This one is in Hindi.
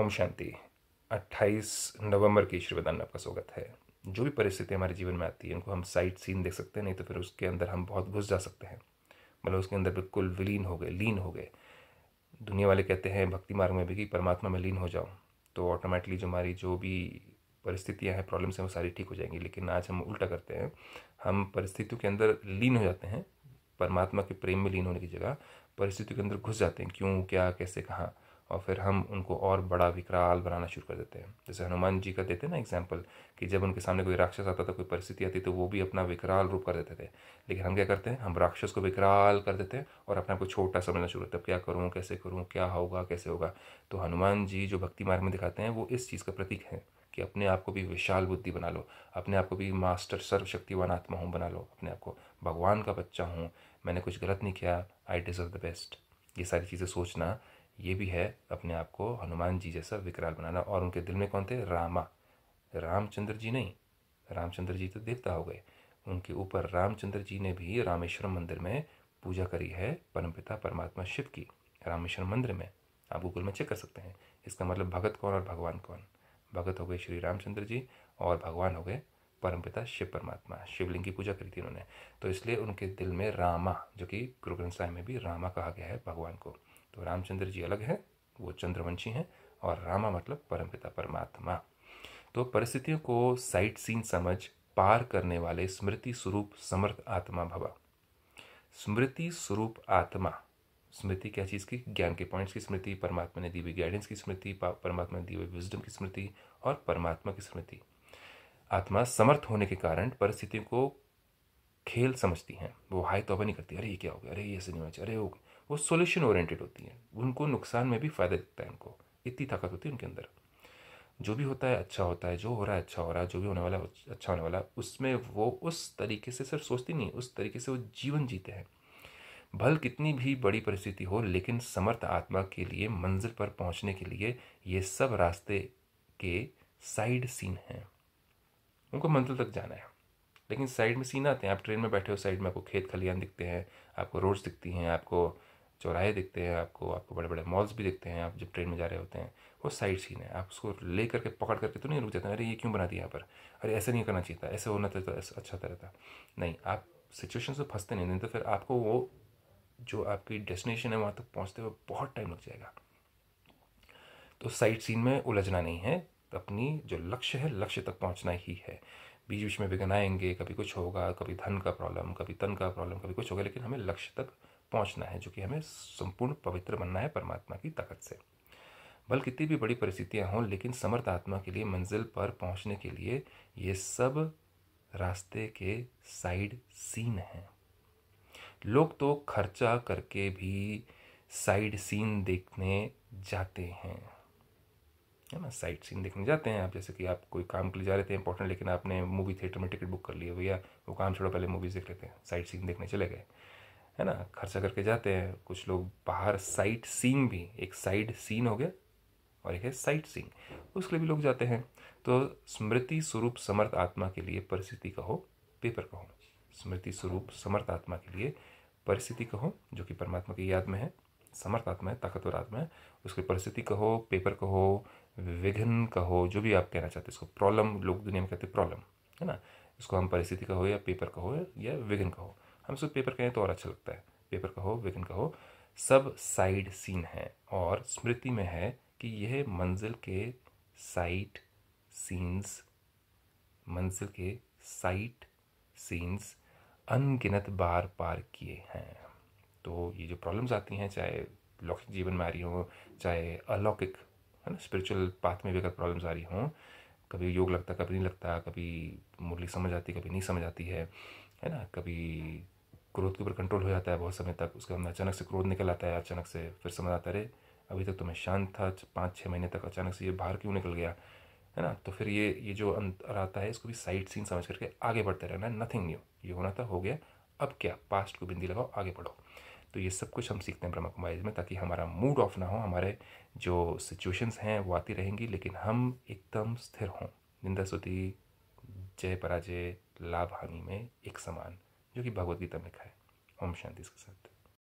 ओम शांति 28 नवंबर के ईश्वर वेदांत में आपका स्वागत है जो भी परिस्थिति हमारे जीवन में आती है उनको हम साइड सीन देख सकते हैं नहीं तो फिर उसके अंदर हम बहुत घुस जा सकते हैं मतलब उसके अंदर बिल्कुल विलीन हो गए लीन हो गए दुनिया वाले कहते हैं भक्ति मार्ग में भी कि परमात्मा में लीन हो जाओ तो ऑटोमेटिकली जो हमारी जो भी परिस्थितियाँ हैं प्रॉब्लम्स हैं वो सारी ठीक हो जाएंगी लेकिन आज हम उल्टा करते हैं हम परिस्थितियों के अंदर लीन हो जाते हैं परमात्मा के प्रेम में लीन होने की जगह परिस्थितियों के अंदर घुस जाते हैं क्यों क्या कैसे कहाँ और फिर हम उनको और बड़ा विकराल बनाना शुरू कर देते हैं जैसे हनुमान जी का देते हैं ना एग्जाम्पल कि जब उनके सामने कोई राक्षस आता था कोई परिस्थिति आती तो वो भी अपना विकराल रूप कर देते थे लेकिन हम क्या करते हैं हम राक्षस को विकराल कर देते हैं और अपने को छोटा समझना शुरू करते हैं क्या करूँ कैसे करूँ क्या होगा कैसे होगा तो हनुमान जी जो भक्ति मार्ग में दिखाते हैं वो इस चीज़ का प्रतीक है कि अपने आप को भी विशाल बुद्धि बना लो अपने आप को भी मास्टर सर्वशक्तिवान आत्मा हूँ बना लो अपने आप को भगवान का बच्चा हूँ मैंने कुछ गलत नहीं किया आई डिज़र्व द बेस्ट ये सारी चीज़ें सोचना ये भी है अपने आप को हनुमान जी जैसा विकराल बनाना और उनके दिल में कौन थे रामा रामचंद्र जी नहीं रामचंद्र जी तो देवता हो गए उनके ऊपर रामचंद्र जी ने भी रामेश्वरम मंदिर में पूजा करी है परमपिता परमात्मा शिव की रामेश्वर मंदिर में आप गूगल में चेक कर सकते हैं इसका मतलब भगत कौन और भगवान कौन भगत हो गए श्री रामचंद्र जी और भगवान हो गए परमपिता शिव परमात्मा शिवलिंग की पूजा करी थी उन्होंने तो इसलिए उनके दिल में रामा जो कि गुरु ग्रंथ साहिब में भी रामा कहा गया है भगवान को तो रामचंद्र जी अलग है वो चंद्रवंशी हैं और रामा मतलब परमपिता परमात्मा तो परिस्थितियों को साइट सीन समझ पार करने वाले स्मृति स्वरूप समर्थ आत्मा भवा स्मृति स्वरूप आत्मा स्मृति क्या चीज़ की ज्ञान के पॉइंट्स की स्मृति परमात्मा ने दी हुई गाइडेंस की स्मृति परमात्मा ने दी हुई विजडम की स्मृति और परमात्मा की स्मृति आत्मा समर्थ होने के कारण परिस्थितियों को खेल समझती हैं वो हाई तोबा नहीं करती अरे ये क्या हो गया अरे ये ऐसे नहीं होना चाहिए अरे हो गया वो सोल्यूशन ओरिएंटेड होती हैं उनको नुकसान में भी फ़ायदा देता है उनको इतनी ताकत होती है उनके अंदर जो भी होता है अच्छा होता है जो हो रहा है अच्छा हो रहा है जो भी होने वाला है अच्छा होने वाला उसमें वो उस तरीके से सिर्फ सोचती नहीं उस तरीके से वो जीवन जीते हैं भल कितनी भी बड़ी परिस्थिति हो लेकिन समर्थ आत्मा के लिए मंजिल पर पहुंचने के लिए ये सब रास्ते के साइड सीन हैं उनको मंजिल तक जाना है लेकिन साइड में सीन आते हैं आप ट्रेन में बैठे हो साइड में आपको खेत खलियान दिखते हैं आपको रोड्स दिखती हैं आपको चौराहे दिखते हैं आपको आपको बड़े बड़े मॉल्स भी दिखते हैं आप जब ट्रेन में जा रहे होते हैं वो साइड सीन है आप उसको ले करके पकड़ करके तो नहीं रुक जाते अरे ये क्यों बना दिया यहाँ पर अरे ऐसा नहीं करना चाहिए था ऐसे होना था तो अच्छा रहता नहीं आप सिचुएशन से फंसते नहीं तो फिर आपको वो जो आपकी डेस्टिनेशन है वहाँ तक पहुँचते हुए बहुत टाइम लग जाएगा तो साइड सीन में उलझना नहीं है तो अपनी जो लक्ष्य है लक्ष्य तक पहुँचना ही है बीच बीच में बिगनाएंगे कभी कुछ होगा कभी धन का प्रॉब्लम कभी तन का प्रॉब्लम कभी कुछ होगा लेकिन हमें लक्ष्य तक पहुंचना है जो कि हमें संपूर्ण पवित्र बनना है परमात्मा की ताकत से बल कितनी भी बड़ी परिस्थितियां हों लेकिन समर्थ आत्मा के लिए मंजिल पर पहुंचने के लिए ये सब रास्ते के साइड सीन हैं लोग तो खर्चा करके भी साइड सीन देखने जाते हैं है ना साइड सीन देखने जाते हैं आप जैसे कि आप कोई काम के लिए जा रहे थे इंपॉर्टेंट लेकिन आपने मूवी थिएटर में टिकट बुक कर लिया भैया वो काम छोड़ो पहले मूवीज़ देख लेते हैं साइड सीन देखने चले गए है ना खर्चा करके जाते हैं कुछ लोग बाहर साइट सीन भी एक साइड सीन हो गया और एक है साइट सीन उसके लिए भी लोग जाते हैं तो स्मृति स्वरूप समर्थ आत्मा के लिए परिस्थिति कहो पेपर कहो स्मृति स्वरूप समर्थ आत्मा के लिए परिस्थिति कहो जो कि परमात्मा की याद में है समर्थ आत्मा है ताकतवर आत्मा है उसकी परिस्थिति कहो पेपर कहो विघ्न कहो जो भी आप कहना चाहते हैं इसको प्रॉब्लम लोग दुनिया में कहते हैं प्रॉब्लम है ना इसको हम परिस्थिति कहो या पेपर कहो या विघ्न कहो हम इसको पेपर कहें तो और अच्छा लगता है पेपर का हो कहो का हो सब साइड सीन है और स्मृति में है कि यह मंजिल के साइट सीन्स मंजिल के साइट सीन्स अनगिनत बार पार किए हैं तो ये जो प्रॉब्लम्स आती हैं चाहे लौकिक जीवन में आ रही हों चाहे अलौकिक है ना स्पिरिचुअल पाथ में भी अगर प्रॉब्लम्स आ रही हों कभी योग लगता कभी नहीं लगता कभी मुरली समझ आती कभी नहीं समझ आती है है ना कभी क्रोध के ऊपर कंट्रोल हो जाता है बहुत समय तक उसके अंदर अचानक से क्रोध निकल आता है अचानक से फिर समझ आता रहे अभी तक तो मैं शांत था पाँच छः महीने तक अचानक से ये बाहर क्यों निकल गया है ना तो फिर ये ये जो अंतर आता है इसको भी साइड सीन समझ करके आगे बढ़ते रहना है नथिंग न्यू ये होना था हो गया अब क्या पास्ट को बिंदी लगाओ आगे बढ़ो तो ये सब कुछ हम सीखते हैं ब्रह्म कुमारी में ताकि हमारा मूड ऑफ ना हो हमारे जो सिचुएशंस हैं वो आती रहेंगी लेकिन हम एकदम स्थिर हों निंदा स्तुति जय पराजय लाभ हानि में एक समान क्योंकि भगवदगीता में लिखा है ओम शांति इसके साथ